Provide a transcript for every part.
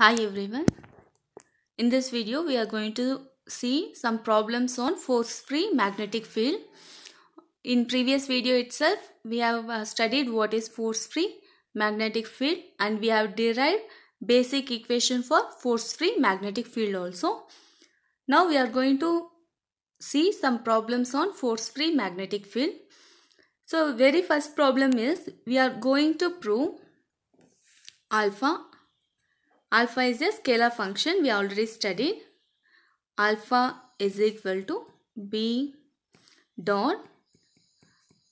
Hi everyone. In this video we are going to see some problems on force-free magnetic field. In previous video itself we have uh, studied what is force-free magnetic field and we have derived basic equation for force-free magnetic field also. Now we are going to see some problems on force-free magnetic field. So very first problem is we are going to prove alpha Alpha is a scalar function we already studied. Alpha is equal to B dot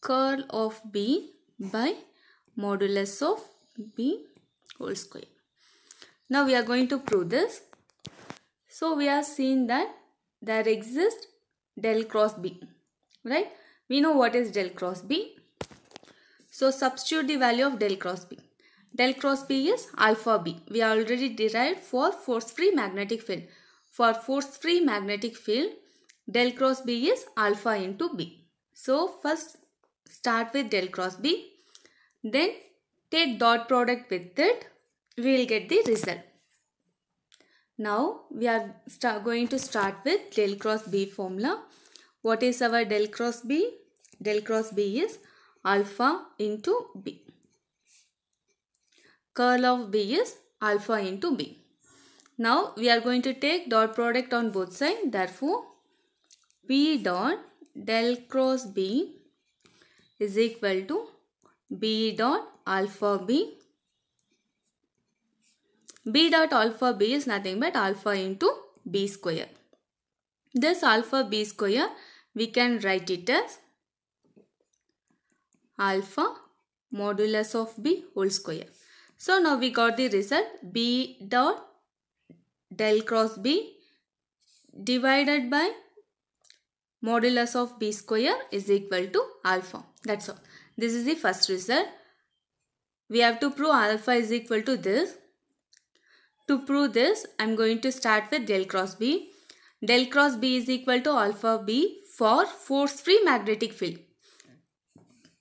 curl of B by modulus of B whole square. Now we are going to prove this. So we are seeing that there exists del cross B. Right? We know what is del cross B. So substitute the value of del cross B. Del cross B is alpha B. We already derived for force-free magnetic field. For force-free magnetic field, del cross B is alpha into B. So, first start with del cross B. Then take dot product with it. We will get the result. Now, we are going to start with del cross B formula. What is our del cross B? Del cross B is alpha into B curl of B is alpha into B. Now we are going to take dot product on both sides. Therefore, B dot del cross B is equal to B dot alpha B. B dot alpha B is nothing but alpha into B square. This alpha B square we can write it as alpha modulus of B whole square. So now we got the result B dot del cross B divided by modulus of B square is equal to alpha. That's all. This is the first result. We have to prove alpha is equal to this. To prove this, I am going to start with del cross B. Del cross B is equal to alpha B for force-free magnetic field.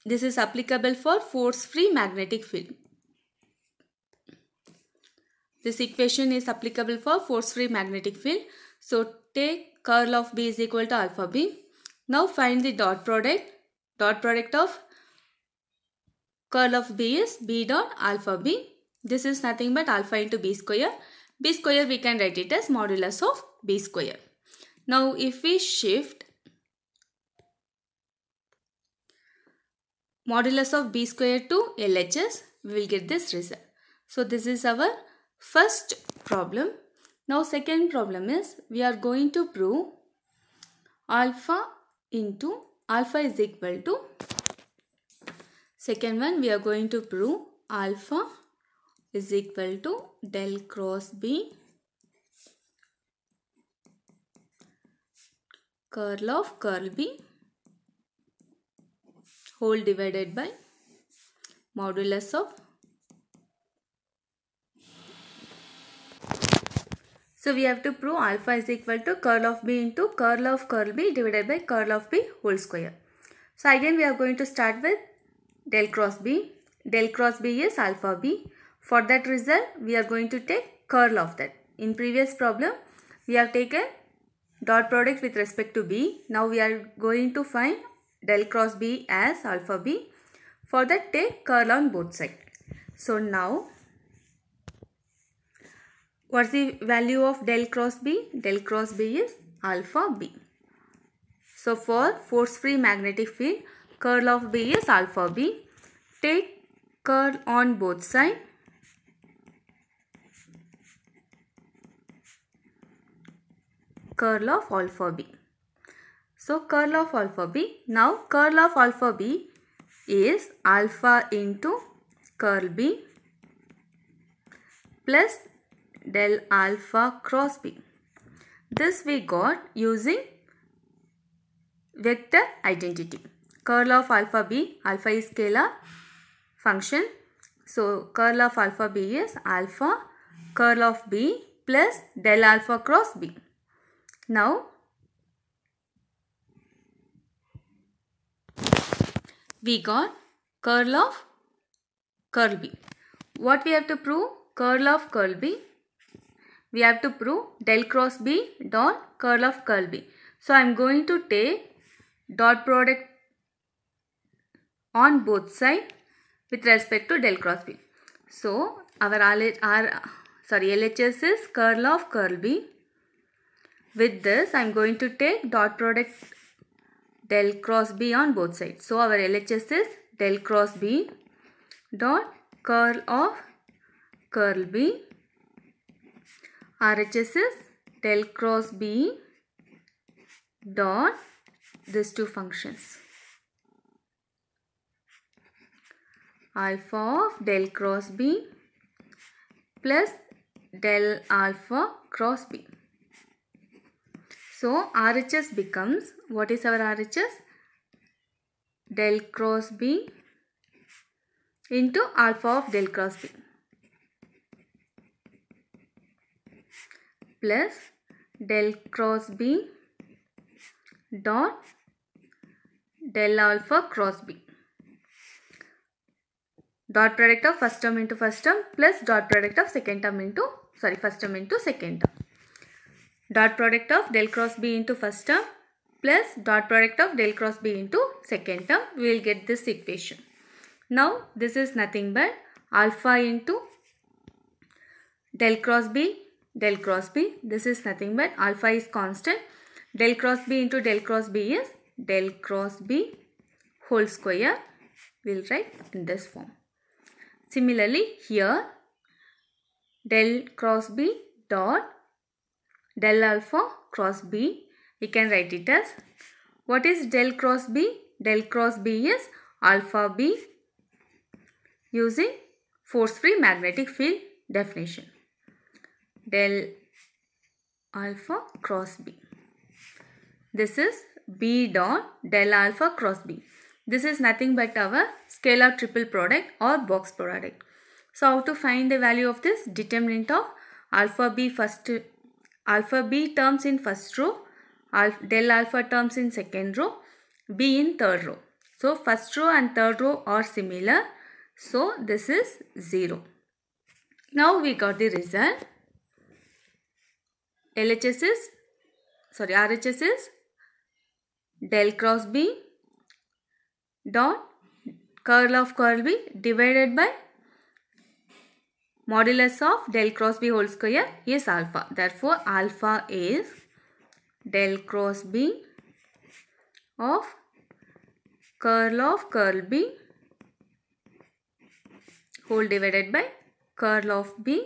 This is applicable for force-free magnetic field. This equation is applicable for force-free magnetic field. So take curl of B is equal to alpha B. Now find the dot product. Dot product of curl of B is B dot alpha B. This is nothing but alpha into B square. B square we can write it as modulus of B square. Now if we shift modulus of B square to LHS, we will get this result. So this is our first problem. Now second problem is we are going to prove alpha into alpha is equal to second one we are going to prove alpha is equal to del cross B curl of curl B whole divided by modulus of So we have to prove alpha is equal to curl of b into curl of curl b divided by curl of b whole square. So again we are going to start with del cross b. Del cross b is alpha b. For that result we are going to take curl of that. In previous problem we have taken dot product with respect to b. Now we are going to find del cross b as alpha b. For that take curl on both sides. So now What's the value of del cross B? Del cross B is alpha B. So for force-free magnetic field, curl of B is alpha B. Take curl on both sides. Curl of alpha B. So curl of alpha B. Now curl of alpha B is alpha into curl B plus del alpha cross B. This we got using vector identity. Curl of alpha B, alpha is scalar function. So curl of alpha B is alpha curl of B plus del alpha cross B. Now we got curl of curl B. What we have to prove? Curl of curl B we have to prove del cross B dot curl of curl B. So I am going to take dot product on both side with respect to del cross B. So our, LH, our sorry LHS is curl of curl B. With this I am going to take dot product del cross B on both sides. So our LHS is del cross B dot curl of curl B RHS is del cross B dot these two functions. Alpha of del cross B plus del alpha cross B. So RHS becomes, what is our RHS? Del cross B into alpha of del cross B. plus del cross B dot del alpha cross B. Dot product of first term into first term plus dot product of second term into sorry first term into second term. Dot product of del cross B into first term plus dot product of del cross B into second term. We will get this equation. Now this is nothing but alpha into del cross B del cross B. This is nothing but alpha is constant. Del cross B into del cross B is del cross B whole square. We will write in this form. Similarly, here del cross B dot del alpha cross B. We can write it as what is del cross B? Del cross B is alpha B using force-free magnetic field definition del alpha cross B. This is B dot del alpha cross B. This is nothing but our scalar triple product or box product. So how to find the value of this determinant of alpha B first alpha B terms in first row, alpha, del alpha terms in second row, B in third row. So first row and third row are similar. So this is 0. Now we got the result. LHS is, sorry, RHS is del cross B dot curl of curl B divided by modulus of del cross B whole square is alpha. Therefore, alpha is del cross B of curl of curl B whole divided by curl of B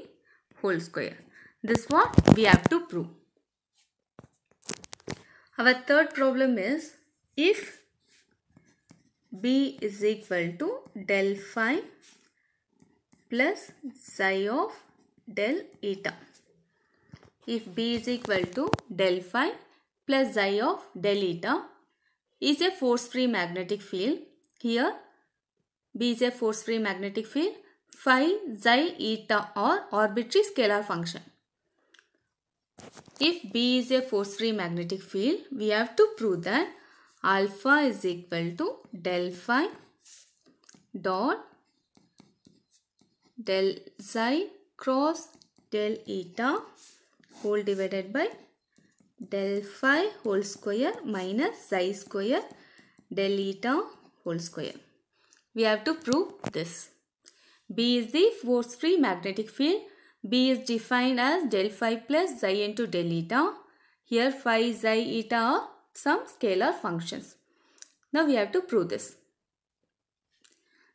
whole square. This what we have to prove. Our third problem is if B is equal to del phi plus psi of del eta. If B is equal to del phi plus psi of del eta is a force-free magnetic field. Here B is a force-free magnetic field. Phi, psi, eta or arbitrary scalar function. If B is a force-free magnetic field, we have to prove that alpha is equal to del phi dot del psi cross del eta whole divided by del phi whole square minus psi square del eta whole square. We have to prove this. B is the force-free magnetic field B is defined as del phi plus xi into del eta. Here phi, xi, eta are some scalar functions. Now we have to prove this.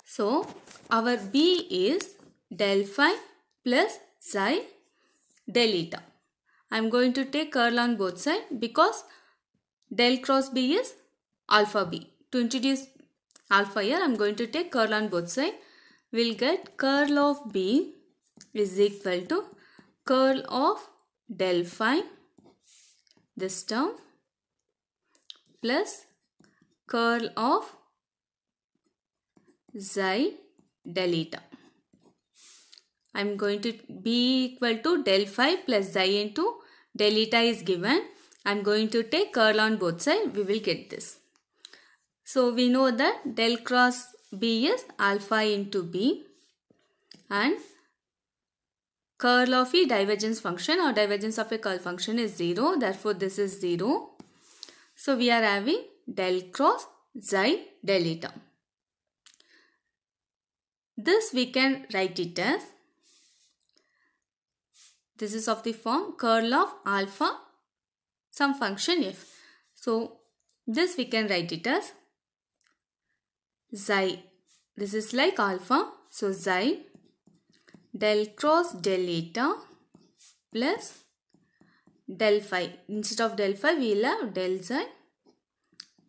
So our B is del phi plus xi del eta. I am going to take curl on both sides because del cross B is alpha B. To introduce alpha here, I am going to take curl on both sides. We will get curl of B is equal to curl of del phi this term plus curl of xi del eta. I am going to be equal to del phi plus xi into del eta is given. I am going to take curl on both sides. We will get this. So we know that del cross B is alpha into B and Curl of a divergence function or divergence of a curl function is 0. Therefore, this is 0. So, we are having del cross xi del term. This we can write it as this is of the form curl of alpha some function f. So this we can write it as xi. This is like alpha. So xi del cross del eta plus del phi. Instead of del phi, we'll have del z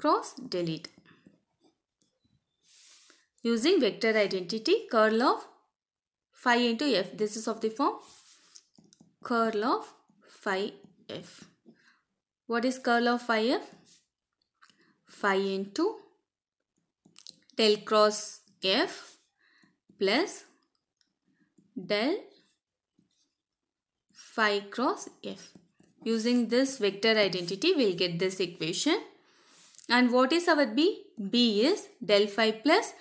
cross del eta. Using vector identity, curl of phi into f. This is of the form curl of phi f. What is curl of phi f? Phi into del cross f plus del phi cross f. Using this vector identity, we'll get this equation. And what is our b? b is del phi plus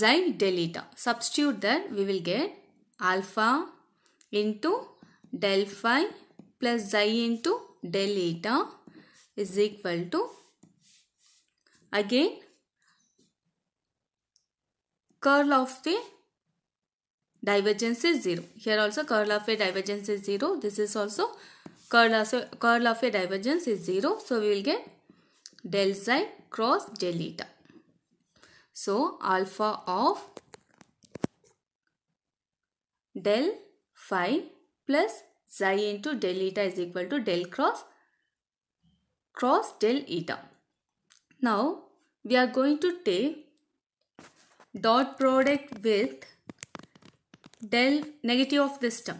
xi del eta. Substitute that, we will get alpha into del phi plus xi into del eta is equal to again curl of the divergence is 0. Here also curl of a divergence is 0. This is also curl of a, curl of a divergence is 0. So, we will get del z cross del eta. So, alpha of del phi plus psi into del eta is equal to del cross cross del eta. Now, we are going to take dot product with del negative of this term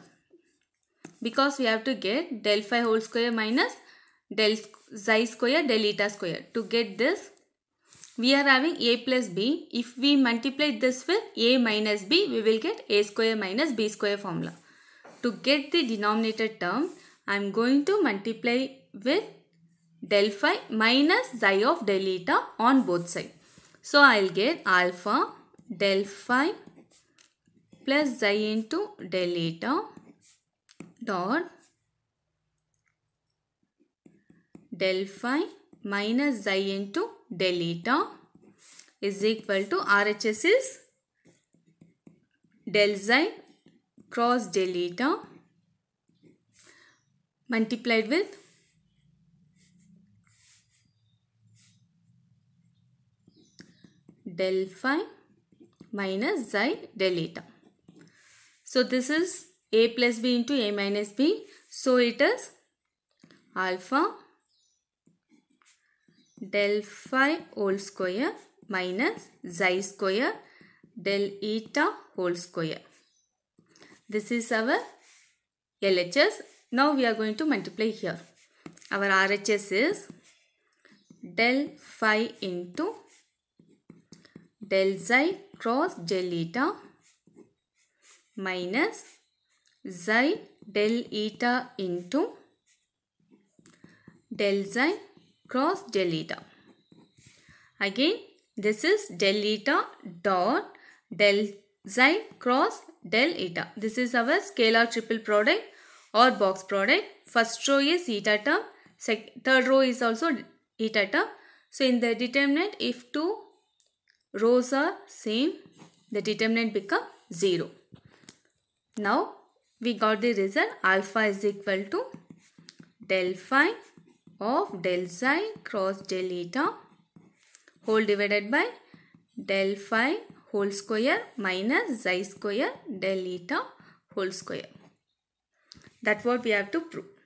because we have to get del phi whole square minus del xi square del eta square to get this we are having a plus b if we multiply this with a minus b we will get a square minus b square formula to get the denominator term I am going to multiply with del phi minus xi of del eta on both sides so I will get alpha del phi plus psi into delta dot del phi minus psi into delta is equal to R H S is delzi cross delta multiplied with del phi minus xi delta. So this is a plus b into a minus b. So it is alpha del phi whole square minus xi square del eta whole square. This is our LHS. Now we are going to multiply here. Our RHS is del phi into del xi cross del eta minus xi del eta into del xi cross del eta. Again, this is del eta dot del xi cross del eta. This is our scalar triple product or box product. First row is eta term. third row is also eta term. So, in the determinant, if two rows are same, the determinant become 0. Now we got the result alpha is equal to del phi of del psi cross del eta whole divided by del phi whole square minus psi square del eta whole square. That's what we have to prove.